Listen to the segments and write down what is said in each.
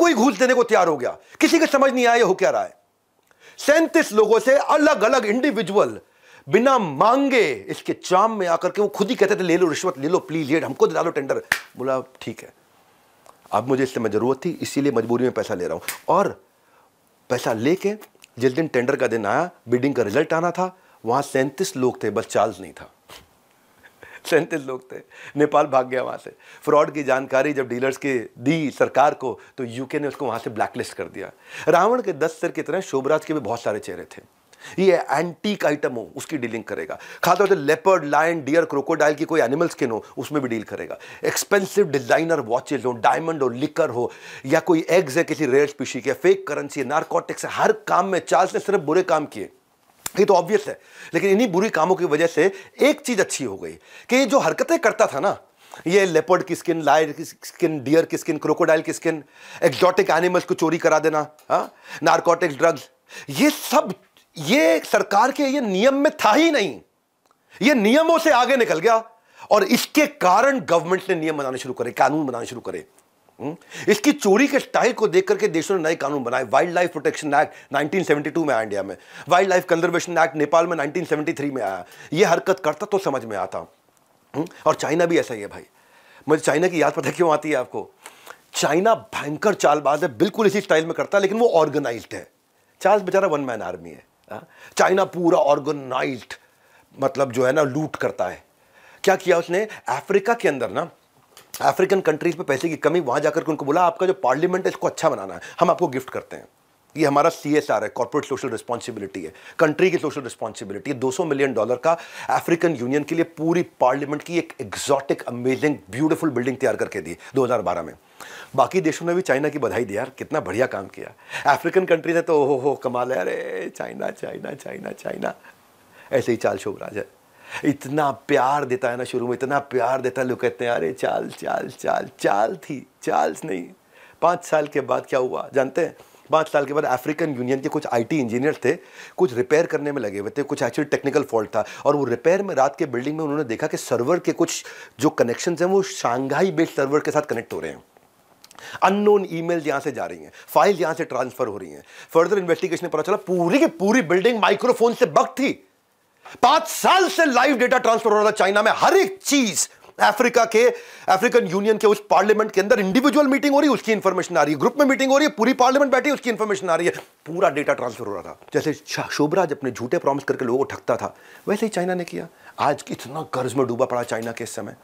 कोई घूस देने को तैयार हो गया किसी को समझ नहीं आया हो क्या रहा है सैंतीस लोगों से अलग अलग इंडिविजुअल बिना मांगे इसके चाम में आकर के वो खुद ही कहते थे ले लो रिश्वत ले लो प्लीज लेट हमको दिला लो टेंडर बोला ठीक है अब मुझे इस समय ज़रूरत थी इसीलिए मजबूरी में पैसा ले रहा हूं और पैसा लेके जिस दिन टेंडर का दिन आया बिडिंग का रिजल्ट आना था वहां सैंतीस लोग थे बस चार्ल्स नहीं था सैंतीस लोग थे नेपाल भाग गया वहाँ से फ्रॉड की जानकारी जब डीलर्स के दी सरकार को तो यूके ने उसको वहाँ से ब्लैकलिस्ट कर दिया रावण के दस सर की तरह शोभराज के भी बहुत सारे चेहरे थे ये एंटीक आइटम हो उसकी डीलिंग करेगा खासतौर से लेपर्ड लायन डियर क्रोकोडाइल की कोई एनिमल स्किन हो उसमें भी डील करेगा एक्सपेंसिव डिजाइनर वॉचेज हो डायमंड हो लिकर हो या कोई एग्ज है किसी रेयर स्पीशी के फेक करेंसी नारकोटिक्स है हर काम में चार्ल्स ने सिर्फ बुरे काम किए ये तो ऑब्वियस है लेकिन इन्हीं बुरी कामों की वजह से एक चीज़ अच्छी हो गई कि जो हरकतें करता था ना ये लेपर्ड की स्किन लायर की स्किन डियर की स्किन क्रोकोडाइल की स्किन एक्जॉटिक एनिमल्स को चोरी करा देना हाँ नारकोटिक्स ड्रग्स ये सब ये सरकार के ये नियम में था ही नहीं ये नियमों से आगे निकल गया और इसके कारण गवर्नमेंट ने नियम बनाने शुरू करे कानून बनाने शुरू करे हम्म? इसकी चोरी के स्टाइल को देख करके देशों ने नए कानून बनाए वाइल्ड लाइफ प्रोटेक्शन एक्ट 1972 में आया इंडिया में wild life conservation act Nepal में 1973 में आया ये हरकत करता तो समझ में आता हम्म? और चाइना भी ऐसा ही है भाई मुझे चाइना की याद पता क्यों आती है आपको चाइना भयंकर चालबाज है बिल्कुल इसी स्टाइल में करता है लेकिन वो ऑर्गेनाइज है चार्ल्स बेचारा वन मैन आर्मी है हाँ? चाइना पूरा ऑर्गेनाइज मतलब जो है ना लूट करता है क्या किया उसने अफ्रीका के अंदर ना अफ्रीकन कंट्रीज़ में पैसे की कमी वहाँ जाकर के उनको बोला आपका जो पार्लियामेंट है इसको अच्छा बनाना है हम आपको गिफ्ट करते हैं ये हमारा सी एस आर है कॉर्पोरेट सोशल रिस्पॉन्सिबिलिटी है कंट्री की सोशल रिस्पॉन्सिबिलिटी है सौ मिलियन डॉलर का अफ्रीकन यूनियन के लिए पूरी पार्लियामेंट की एक एग्जॉटिक अमेजिंग ब्यूटीफुल बिल्डिंग तैयार करके दी दो हज़ार बारह में बाकी देशों ने भी चाइना की बधाई दी यार कितना बढ़िया काम किया अफ्रीकन कंट्रीज है तो हो हो कमाल है अरे चाइना चाइना चाइना चाइना ऐसे ही चाल शोभराज है इतना प्यार देता है ना शुरू में इतना प्यार देता है लोग कहते हैं अरे चाल चाल चाल चाल थी चाल्स नहीं पाँच साल के बाद क्या हुआ जानते हैं पाँच साल के बाद अफ्रीकन यूनियन के कुछ आईटी इंजीनियर थे कुछ रिपेयर करने में लगे हुए थे कुछ एक्चुअली टेक्निकल फॉल्ट था और वो रिपेयर में रात के बिल्डिंग में उन्होंने देखा कि सर्वर के कुछ जो कनेक्शन हैं वो शांघाई बेस्ड सर्वर के साथ कनेक्ट हो रहे हैं अननोन ई मेल यहाँ से जा रही हैं फाइल यहाँ से ट्रांसफर हो रही हैं फर्दर इन्वेस्टिगेशन पता चला पूरी की पूरी बिल्डिंग माइक्रोफोन से बक थी पांच साल से लाइव डेटा ट्रांसफर हो रहा था चाइना में हर एक चीज अफ्रीका के अफ्रीकन यूनियन के उस पार्लियामेंट के अंदर इंडिविजुअल मीटिंग हो रही है उसकी इंफॉर्मेशन आ रही है ग्रुप में मीटिंग हो रही है पूरी पार्लियामेंट बैठी उसकी इंफॉर्मेशन आ रही है पूरा डेटा ट्रांसफर हो रहा था जैसे शोभराज अपने झूठे प्रॉमिस करके लोगों को ठगता था वैसे ही चाइना ने किया आज इतना कर्ज में डूबा पड़ा चाइना के इस समय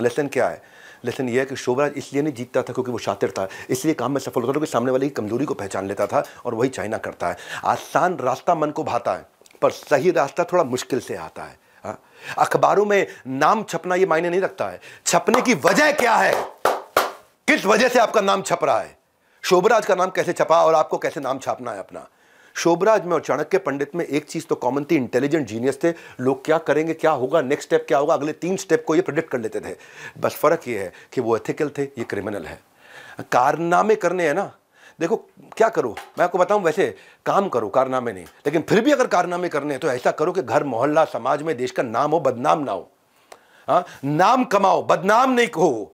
लेसन हम्म, क्या है लेसन यह है कि शोभराज इसलिए नहीं जीतता था क्योंकि वो शातिर था इसलिए काम में सफल होता था क्योंकि सामने वाले की कमजोरी को पहचान लेता था और वही चाइना करता है आसान रास्ता मन को भाता है पर सही रास्ता थोड़ा मुश्किल से आता है हाँ। अखबारों में नाम छपना ये मायने नहीं रखता है छपने की वजह क्या है किस वजह से आपका नाम छप रहा है शोभराज का नाम कैसे छपा और आपको कैसे नाम छापना है अपना शोभराज में और चाणक्य पंडित में एक चीज तो कॉमन थी इंटेलिजेंट जीनियस थे लोग क्या करेंगे क्या होगा नेक्स्ट स्टेप क्या होगा अगले तीन स्टेप को ये प्रोडिक्ट कर लेते थे बस फर्क ये है कि वो एथिकल थे ये क्रिमिनल है कारनामे करने हैं ना देखो क्या करो मैं आपको बताऊं वैसे काम करो कारनामे नहीं लेकिन फिर भी अगर कारनामे करने हैं तो ऐसा करो कि घर मोहल्ला समाज में देश का नाम हो बदनाम ना हो हाँ नाम कमाओ बदनाम नहीं हो